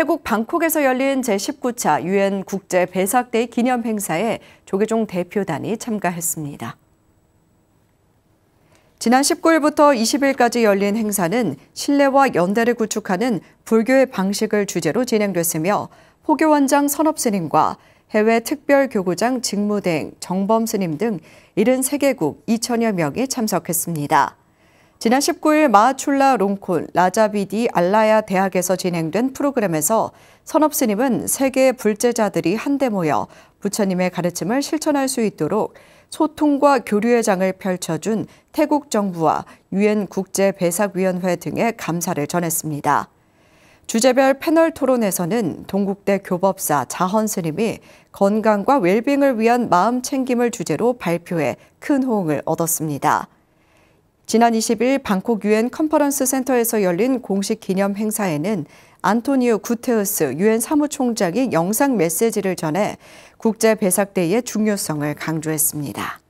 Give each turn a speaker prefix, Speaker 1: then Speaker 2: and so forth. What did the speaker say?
Speaker 1: 태국 방콕에서 열린 제19차 유엔 국제 배삭데이 기념 행사에 조계종 대표단이 참가했습니다. 지난 19일부터 20일까지 열린 행사는 신뢰와 연대를 구축하는 불교의 방식을 주제로 진행됐으며 포교원장 선업스님과 해외 특별교구장 직무대행 정범스님 등 73개국 2천여 명이 참석했습니다. 지난 19일 마하출라 롱콘 라자비디 알라야 대학에서 진행된 프로그램에서 선업스님은 세계 불제자들이 한데 모여 부처님의 가르침을 실천할 수 있도록 소통과 교류의 장을 펼쳐준 태국 정부와 유엔 국제배삭위원회 등의 감사를 전했습니다. 주제별 패널 토론에서는 동국대 교법사 자헌 스님이 건강과 웰빙을 위한 마음 챙김을 주제로 발표해 큰 호응을 얻었습니다. 지난 20일 방콕 유엔 컨퍼런스 센터에서 열린 공식 기념 행사에는 안토니오 구테우스 유엔 사무총장이 영상 메시지를 전해 국제 배삭대의 중요성을 강조했습니다.